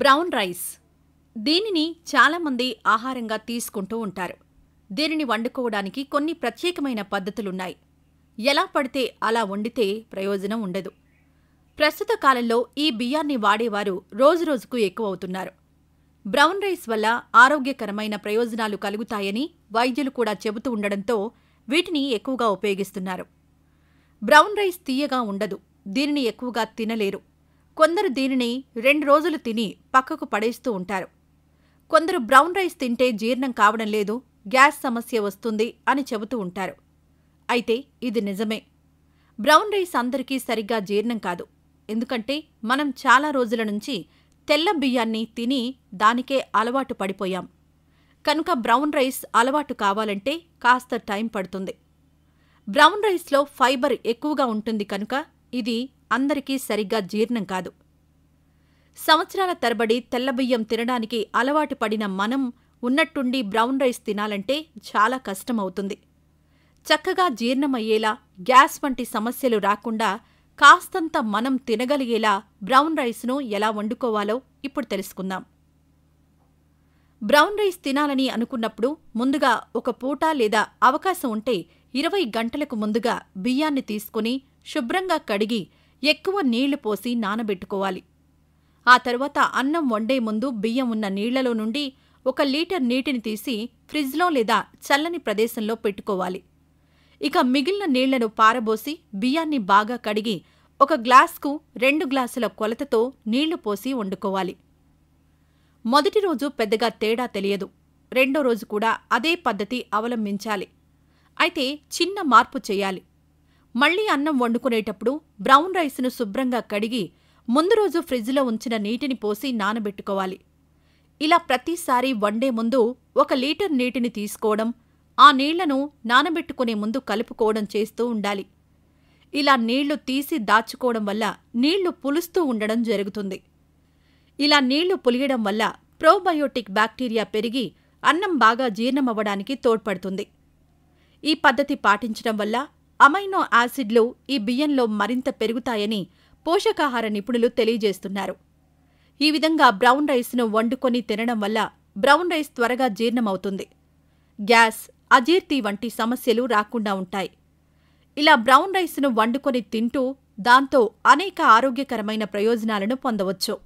brown rice దీనిని చాలామంది ఆహారంగా తీసుకుంటూ ఉంటారు దీనిని వండుకోవడానికి కొన్ని ప్రత్యేకమైన పద్ధతులున్నాయి ఎలా పడితే అలా వండితే ప్రయోజనం ఉండదు ప్రస్తుత కాలంలో ఈ బియ్యాన్ని వాడేవారు రోజురోజుకు ఎక్కువవుతున్నారు బ్రౌన్ రైస్ వల్ల ఆరోగ్యకరమైన ప్రయోజనాలు కలుగుతాయని వైద్యులు కూడా చెబుతూ ఉండడంతో వీటిని ఎక్కువగా ఉపయోగిస్తున్నారు బ్రౌన్ రైస్ తీయగా ఉండదు దీనిని ఎక్కువగా తినలేరు కొందరు దీనిని రెండు రోజులు తిని పక్కకు పడేస్తూ ఉంటారు కొందరు బ్రౌన్ రైస్ తింటే జీర్ణం కావడం లేదు గ్యాస్ సమస్య వస్తుంది అని చెబుతూ ఉంటారు అయితే ఇది నిజమే బ్రౌన్ రైస్ అందరికీ సరిగ్గా జీర్ణం కాదు ఎందుకంటే మనం చాలా రోజుల నుంచి తెల్ల బియ్యాన్ని తిని దానికే అలవాటు పడిపోయాం కనుక బ్రౌన్ రైస్ అలవాటు కావాలంటే కాస్త టైం పడుతుంది బ్రౌన్ రైస్లో ఫైబర్ ఎక్కువగా ఉంటుంది కనుక ఇది అందరికీ సరిగ్గా జీర్ణం కాదు సంవత్సరాల తరబడి తెల్లబియ్యం తినడానికి అలవాటు పడిన మనం ఉన్నట్టుండి బ్రౌన్ రైస్ తినాలంటే చాలా కష్టమవుతుంది చక్కగా జీర్ణమయ్యేలా గ్యాస్ వంటి సమస్యలు రాకుండా కాస్తంత మనం తినగలిగేలా బ్రౌన్ రైస్ను ఎలా వండుకోవాలో ఇప్పుడు తెలుసుకుందాం బ్రౌన్ రైస్ తినాలని అనుకున్నప్పుడు ముందుగా ఒక పూట లేదా అవకాశం ఉంటే ఇరవై గంటలకు ముందుగా బియ్యాన్ని తీసుకుని శుభ్రంగా కడిగి ఎక్కువ నీళ్లు పోసి నానబెట్టుకోవాలి ఆ తర్వాత అన్నం వండే ముందు బియ్యం ఉన్న నీళ్లలో నుండి ఒక లీటర్ నీటిని తీసి ఫ్రిజ్లో లేదా చల్లని ప్రదేశంలో పెట్టుకోవాలి ఇక మిగిలిన నీళ్లను పారబోసి బియ్యాన్ని బాగా కడిగి ఒక గ్లాస్కు రెండు గ్లాసుల కొలతతో నీళ్లు పోసి వండుకోవాలి మొదటి రోజు పెద్దగా తేడా తెలియదు రెండో రోజు కూడా అదే పద్ధతి అవలంబించాలి అయితే చిన్న మార్పు చేయాలి మళ్లీ అన్నం వండుకునేటప్పుడు బ్రౌన్ రైస్ను శుభ్రంగా కడిగి ముందు రోజు ఫ్రిడ్జ్లో ఉంచిన నీటిని పోసి నానబెట్టుకోవాలి ఇలా ప్రతిసారి వండే ముందు ఒక లీటర్ నీటిని తీసుకోవడం ఆ నీళ్లను నానబెట్టుకునే ముందు కలుపుకోవడం చేస్తూ ఉండాలి ఇలా నీళ్లు తీసి దాచుకోవడం వల్ల నీళ్లు పులుస్తూ ఉండడం జరుగుతుంది ఇలా నీళ్లు పులియడం వల్ల ప్రోబయోటిక్ బ్యాక్టీరియా పెరిగి అన్నం బాగా జీర్ణమవ్వడానికి తోడ్పడుతుంది ఈ పద్ధతి పాటించడం వల్ల అమైనో యాసిడ్లు ఈ బియ్యంలో మరింత పెరుగుతాయని పోషకాహార నిపుణులు తెలియజేస్తున్నారు ఈ విధంగా బ్రౌన్ రైస్ను వండుకొని తినడం వల్ల బ్రౌన్ రైస్ త్వరగా జీర్ణమవుతుంది గ్యాస్ అజీర్తి వంటి సమస్యలు రాకుండా ఉంటాయి ఇలా బ్రౌన్ రైస్ను వండుకొని తింటూ దాంతో అనేక ఆరోగ్యకరమైన ప్రయోజనాలను పొందవచ్చు